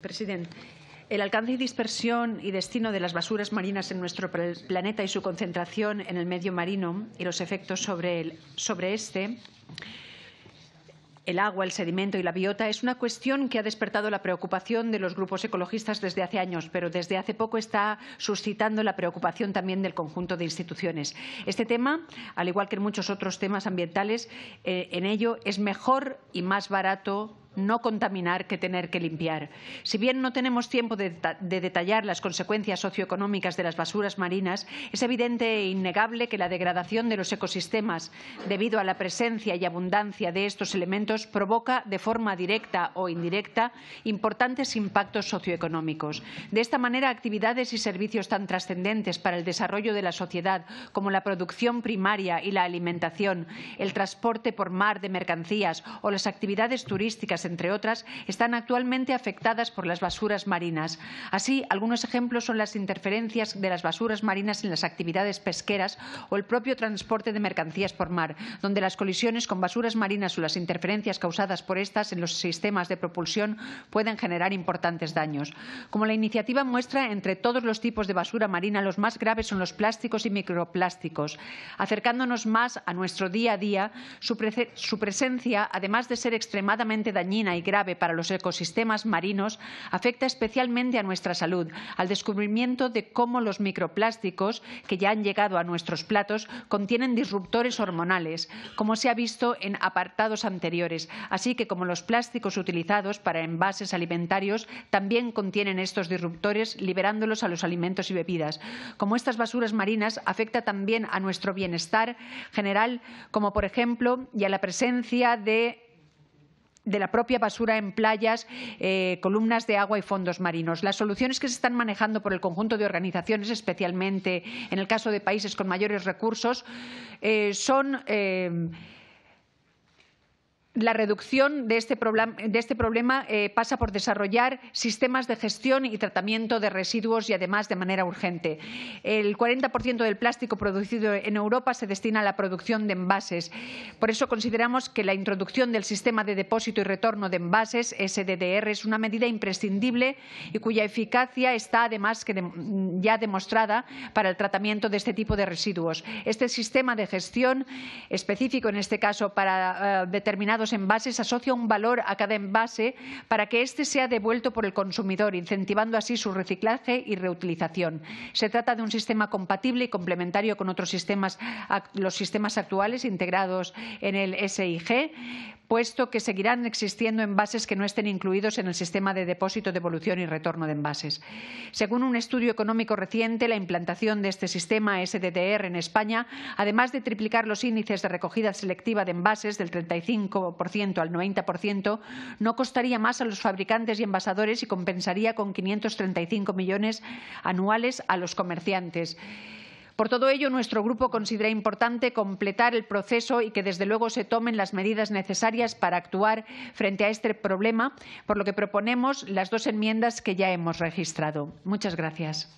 Presidente. El alcance y dispersión y destino de las basuras marinas en nuestro planeta y su concentración en el medio marino y los efectos sobre, este, el agua, el sedimento y la biota, es una cuestión que ha despertado la preocupación de los grupos ecologistas desde hace años, pero desde hace poco está suscitando la preocupación también del conjunto de instituciones. Este tema, al igual que en muchos otros temas ambientales, eh, en ello es mejor y más barato no contaminar que tener que limpiar. Si bien no tenemos tiempo de, detallar las consecuencias socioeconómicas de las basuras marinas, es evidente e innegable que la degradación de los ecosistemas debido a la presencia y abundancia de estos elementos provoca de forma directa o indirecta importantes impactos socioeconómicos. De esta manera, actividades y servicios tan trascendentes para el desarrollo de la sociedad como la producción primaria y la alimentación, el transporte por mar de mercancías o las actividades turísticas, entre otras, están actualmente afectadas por las basuras marinas. Así, algunos ejemplos son las interferencias de las basuras marinas en las actividades pesqueras o el propio transporte de mercancías por mar, donde las colisiones con basuras marinas o las interferencias causadas por estas en los sistemas de propulsión pueden generar importantes daños. Como la iniciativa muestra, entre todos los tipos de basura marina, los más graves son los plásticos y microplásticos. Acercándonos más a nuestro día a día, su, presencia, además de ser extremadamente dañina, y grave para los ecosistemas marinos afecta especialmente a nuestra salud, al descubrimiento de cómo los microplásticos que ya han llegado a nuestros platos contienen disruptores hormonales, como se ha visto en apartados anteriores, así que como los plásticos utilizados para envases alimentarios también contienen estos disruptores liberándolos a los alimentos y bebidas. Como estas basuras marinas afecta también a nuestro bienestar general, como por ejemplo y a la presencia de de la propia basura en playas, eh, columnas de agua y fondos marinos. Las soluciones que se están manejando por el conjunto de organizaciones, especialmente en el caso de países con mayores recursos, eh, son eh, la reducción de este, este problema eh, pasa por desarrollar sistemas de gestión y tratamiento de residuos y además de manera urgente. El 40% del plástico producido en Europa se destina a la producción de envases. Por eso consideramos que la introducción del sistema de depósito y retorno de envases, SDDR, es una medida imprescindible y cuya eficacia está además que ya demostrada para el tratamiento de este tipo de residuos. Este sistema de gestión específico, en este caso, para eh, determinados envases asocia un valor a cada envase para que éste sea devuelto por el consumidor, incentivando así su reciclaje y reutilización. Se trata de un sistema compatible y complementario con otros sistemas, los sistemas actuales integrados en el SIG puesto que seguirán existiendo envases que no estén incluidos en el sistema de depósito, devolución y retorno de envases. Según un estudio económico reciente, la implantación de este sistema SDDR en España, además de triplicar los índices de recogida selectiva de envases del 35% al 90%, no costaría más a los fabricantes y envasadores y compensaría con 535 millones anuales a los comerciantes. Por todo ello, nuestro grupo considera importante completar el proceso y que desde luego se tomen las medidas necesarias para actuar frente a este problema, por lo que proponemos las dos enmiendas que ya hemos registrado. Muchas gracias.